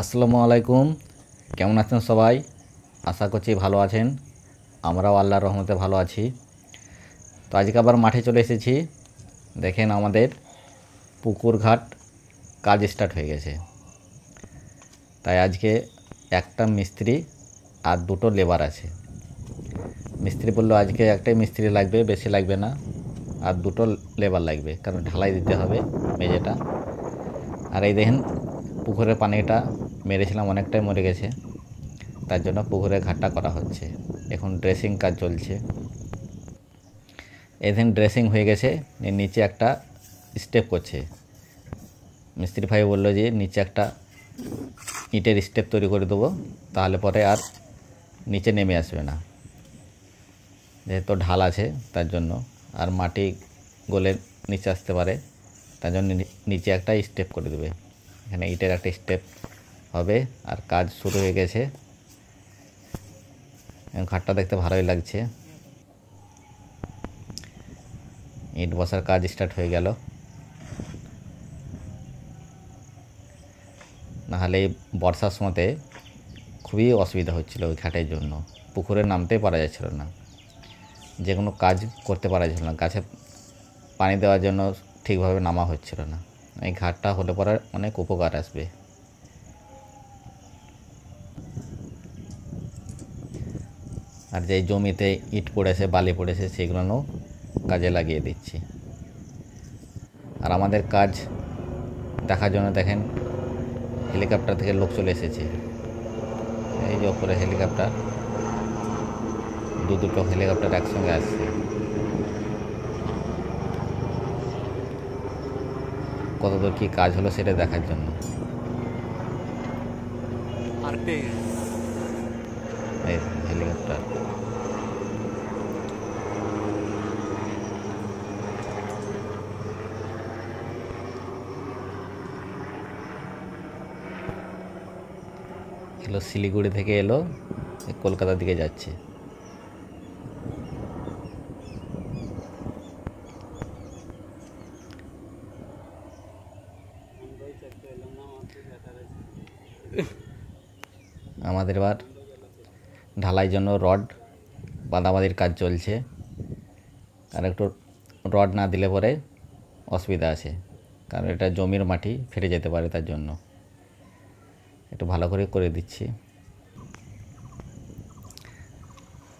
আসসালামু আলাইকুম কেমন আছেন সবাই আশা করছি ভালো আছেন আমরাও আল্লাহর রহমতে ভালো আছি তো আজকে আবার মাঠে চলে এসেছি দেখেন আমাদের পুকুর ঘাট কাজ স্টার্ট হয়ে গেছে তাই আজকে একটা মিস্ত্রি আর দুটো লেবার আছে মিস্ত্রি বললো আজকে একটাই মিস্ত্রি লাগবে বেশি লাগবে না আর দুটো লেবার লাগবে কারণ ঢালাই দিতে হবে মেঝেটা আর এই দেখেন পুকুরের পানিটা মেরেছিলাম অনেকটাই মরে গেছে তার জন্য পুকুরে ঘাটটা করা হচ্ছে এখন ড্রেসিং কাজ চলছে এদিন ড্রেসিং হয়ে গেছে নিচে একটা স্টেপ করছে মিস্ত্রি ভাই বললো যে নিচে একটা ইটের স্টেপ তৈরি করে দেবো তাহলে পরে আর নিচে নেমে আসবে না যেহেতু ঢাল আছে তার জন্য আর মাটি গলে নিচে আসতে পারে তার জন্য নিচে একটা স্টেপ করে দেবে এখানে ইটের একটা স্টেপ হবে আর কাজ শুরু হয়ে গেছে ঘাটটা দেখতে ভালোই লাগছে ইট বসার কাজ স্টার্ট হয়ে গেল নাহলে বর্ষার সময়তে খুবই অসুবিধা হচ্ছিল ওই ঘাটের জন্য পুকুরে নামতে পারা যাচ্ছিল না যে কোনো কাজ করতে পারা যাচ্ছিল না গাছে পানি দেওয়ার জন্য ঠিকভাবে নামা হচ্ছিল না এই ঘাটটা হলে পরে অনেক উপকার আসবে আর যে জমিতে ইট পড়েছে বালি পড়েছে সেগুলো কাজে লাগিয়ে দিচ্ছি আর আমাদের কাজ দেখার জন্য দেখেন হেলিকপ্টার থেকে লোক চলে এসেছে এই যে ওপরে হেলিকপ্টার দু দুটো হেলিকপ্টার একসঙ্গে আসছে কতদূর কী কাজ হলো সেটা দেখার জন্য এলো শিলিগুড়ি থেকে এলো কলকাতার দিকে যাচ্ছে আমাদের এবার ঢালাই জন্য রড বাঁধাবাঁধির কাজ চলছে আর একটু রড না দিলে পরে অসুবিধা আছে কারণ এটা জমির মাটি ফেটে যেতে পারে তার জন্য একটু ভালো করে করে দিচ্ছি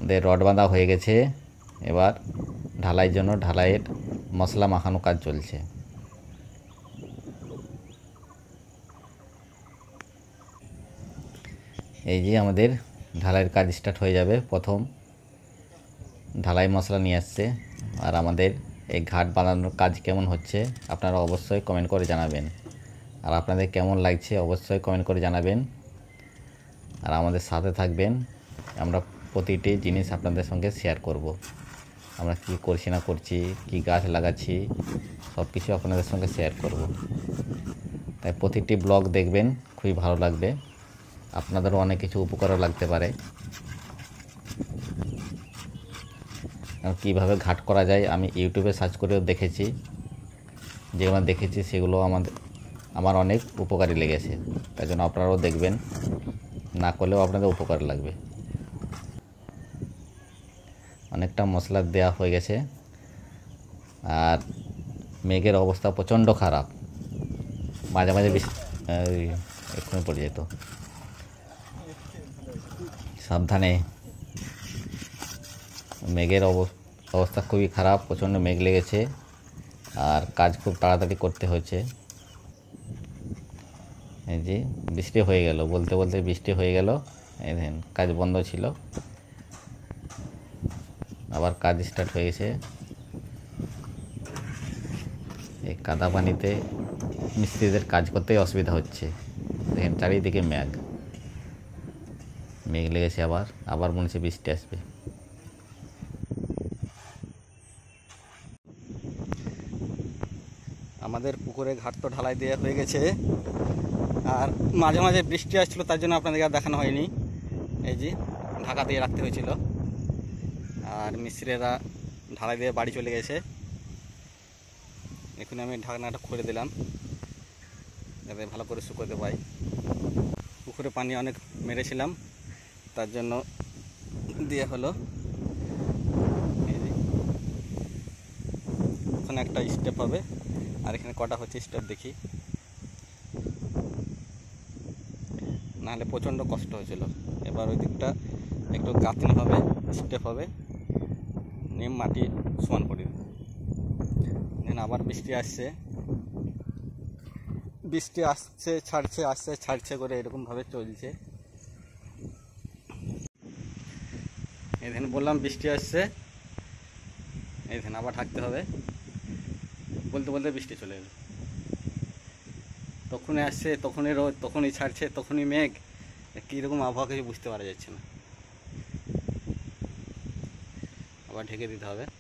দে রড বাঁধা হয়ে গেছে এবার ঢালাইয়ের জন্য ঢালাইয়ের মশলা মাখানো কাজ চলছে এই যে আমাদের ঢালাইয়ের কাজ স্টার্ট হয়ে যাবে প্রথম ঢালাই মশলা নিয়ে আসছে আর আমাদের এই ঘাট বানানোর কাজ কেমন হচ্ছে আপনারা অবশ্যই কমেন্ট করে জানাবেন আর আপনাদের কেমন লাগছে অবশ্যই কমেন্ট করে জানাবেন আর আমাদের সাথে থাকবেন আমরা প্রতিটি জিনিস আপনাদের সঙ্গে শেয়ার করব। আমরা কি করছি না করছি কি গাছ লাগাচ্ছি সব কিছু আপনাদের সঙ্গে শেয়ার করব। তাই প্রতিটি ব্লগ দেখবেন খুবই ভালো লাগবে আপনাদেরও অনেক কিছু উপকারও লাগতে পারে কিভাবে ঘাট করা যায় আমি ইউটিউবে সার্চ করেও দেখেছি যেগুলো দেখেছি সেগুলো আমাদের আমার অনেক উপকারী লেগেছে তাই জন্য আপনারাও দেখবেন না করলেও আপনাদের উপকার লাগবে অনেকটা মশলা দেয়া হয়ে গেছে আর মেঘের অবস্থা প্রচণ্ড খারাপ মাঝে মাঝে বেশি এক্ষুনি পড়ে যেত সাবধানে মেঘের অবস্থা খুবই খারাপ প্রচণ্ড মেঘ লেগেছে আর কাজ খুব তাড়াতাড়ি করতে হয়েছে এই যে বৃষ্টি হয়ে গেল বলতে বলতে বৃষ্টি হয়ে গেল এই কাজ বন্ধ ছিল আবার কাজ স্টার্ট হয়ে গেছে এই কাদা পানিতে মিস্ত্রিদের কাজ করতেই অসুবিধা হচ্ছে দেখেন চারিদিকে ম্যাঘ মেঘ লেগেছে আবার আবার মনে হচ্ছে বৃষ্টি আসবে আমাদের পুকুরে ঘাট তো ঢালাই দেওয়া হয়ে গেছে আর মাঝে মাঝে বৃষ্টি আসছিলো তার জন্য আপনাদেরকে আর দেখানো হয়নি এই যে ঢাকা দিয়ে রাখতে হয়েছিল আর মিস্ত্রিরা ঢালাই দিয়ে বাড়ি চলে গেছে এখন আমি ঢাকনাটা খুলে দিলাম যাতে ভালো করে শুকোতে পাই পুকুরে পানি অনেক মেরেছিলাম তার জন্য দিয়ে হলো ওখানে একটা স্টেপ হবে আর এখানে কটা হচ্ছে স্টেপ দেখি নাহলে প্রচণ্ড কষ্ট হয়েছিল এবার ওই দিকটা একটু গাঁথনি হবে স্টেপ হবে নিয়ে মাটি সমান করে দেন আবার বৃষ্টি আসছে বৃষ্টি আসছে ছাড়ছে আসছে ছাড়ছে করে এরকমভাবে চলছে এদিন বললাম বৃষ্টি আসছে এখানে আবার থাকতে হবে বলতে বলতে বৃষ্টি চলে এলো তখনই আসছে তখনই রোদ তখনই ছাড়ছে তখনই মেঘ কীরকম আবহাওয়া কিছু বুঝতে পারা যাচ্ছে না আবার ঢেকে দিতে হবে